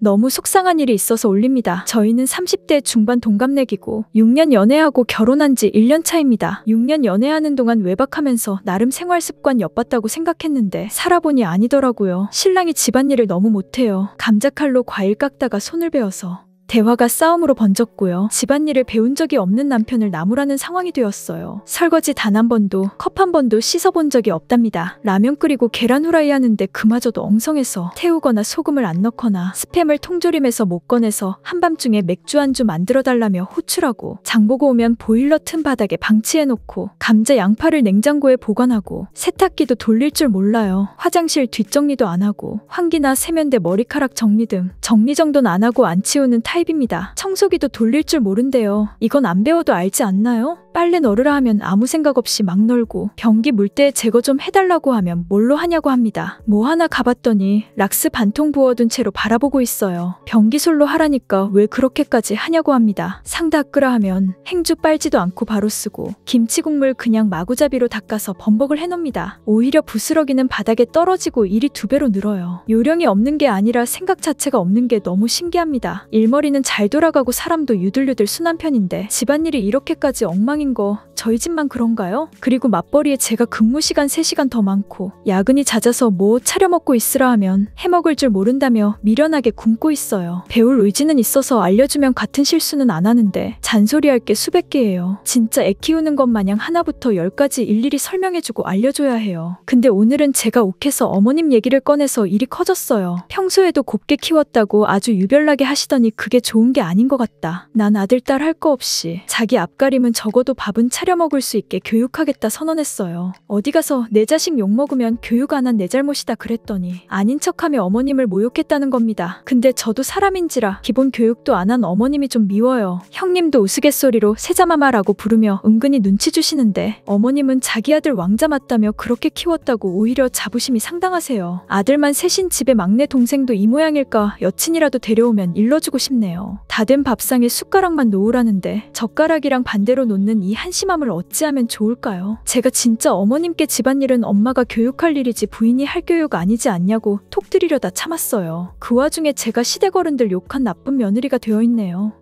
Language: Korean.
너무 속상한 일이 있어서 올립니다. 저희는 30대 중반 동갑내기고 6년 연애하고 결혼한 지 1년 차입니다. 6년 연애하는 동안 외박하면서 나름 생활 습관 엿봤다고 생각했는데 살아보니 아니더라고요. 신랑이 집안일을 너무 못해요. 감자칼로 과일 깎다가 손을 베어서 대화가 싸움으로 번졌고요. 집안일을 배운 적이 없는 남편을 나무라는 상황이 되었어요. 설거지 단 한 번도 컵 한 번도 씻어본 적이 없답니다. 라면 끓이고 계란 후라이 하는데 그마저도 엉성해서 태우거나 소금을 안 넣거나 스팸을 통조림에서 못 꺼내서 한밤중에 맥주 한 주 만들어 달라며 호출하고 장보고 오면 보일러 틈 바닥에 방치해놓고 감자 양파를 냉장고에 보관하고 세탁기도 돌릴 줄 몰라요. 화장실 뒷정리도 안 하고 환기나 세면대 머리카락 정리 등 정리정돈 안 하고 안 치우는 타입 타입입니다. 청소기도 돌릴 줄 모른대요. 이건 안 배워도 알지 않나요? 빨래 널으라 하면 아무 생각 없이 막 널고 변기 물때 제거 좀 해달라고 하면 뭘로 하냐고 합니다. 뭐 하나 가봤더니 락스 반통 부어둔 채로 바라보고 있어요. 변기솔로 하라니까 왜 그렇게까지 하냐고 합니다. 상 닦으라 하면 행주 빨지도 않고 바로 쓰고 김치 국물 그냥 마구잡이로 닦아서 범벅을 해놉니다. 오히려 부스러기는 바닥에 떨어지고 일이 두 배로 늘어요. 요령이 없는 게 아니라 생각 자체가 없는 게 너무 신기합니다. 일머리 앞다리는 잘 돌아가고 사람도 유들유들 순한 편인데 집안일이 이렇게까지 엉망인 거 저희 집만 그런가요? 그리고 맞벌이에 제가 근무 시간 3시간 더 많고 야근이 잦아서 뭐 차려먹고 있으라 하면 해먹을 줄 모른다며 미련하게 굶고 있어요. 배울 의지는 있어서 알려주면 같은 실수는 안 하는데 잔소리할 게 수백 개예요. 진짜 애 키우는 것 마냥 하나부터 열까지 일일이 설명해주고 알려줘야 해요. 근데 오늘은 제가 욱해서 어머님 얘기를 꺼내서 일이 커졌어요. 평소에도 곱게 키웠다고 아주 유별나게 하시더니 그게 그게 좋은 게 아닌 것 같다. 난 아들, 딸 할 거 없이 자기 앞가림은 적어도 밥은 차려 먹을 수 있게 교육하겠다 선언했어요. 어디 가서 내 자식 욕먹으면 교육 안 한 내 잘못이다 그랬더니 아닌 척하며 어머님을 모욕했다는 겁니다. 근데 저도 사람인지라 기본 교육도 안 한 어머님이 좀 미워요. 형님도 우스갯소리로 세자마마라고 부르며 은근히 눈치 주시는데 어머님은 자기 아들 왕자 맞다며 그렇게 키웠다고 오히려 자부심이 상당하세요. 아들만 셋인 집에 막내 동생도 이 모양일까 여친이라도 데려오면 일러주고 싶네 슬네요다된 밥상에 숟가락만 놓으라는데 젓가락이랑 반대로 놓는 이 한심함을 어찌하면 좋을까요? 제가 진짜 어머님께 집안일은 엄마가 교육할 일이지 부인이 할 교육 아니지 않냐고 톡 들이려다 참았어요. 그 와중에 제가 시댁 어른들 욕한 나쁜 며느리가 되어 있네요.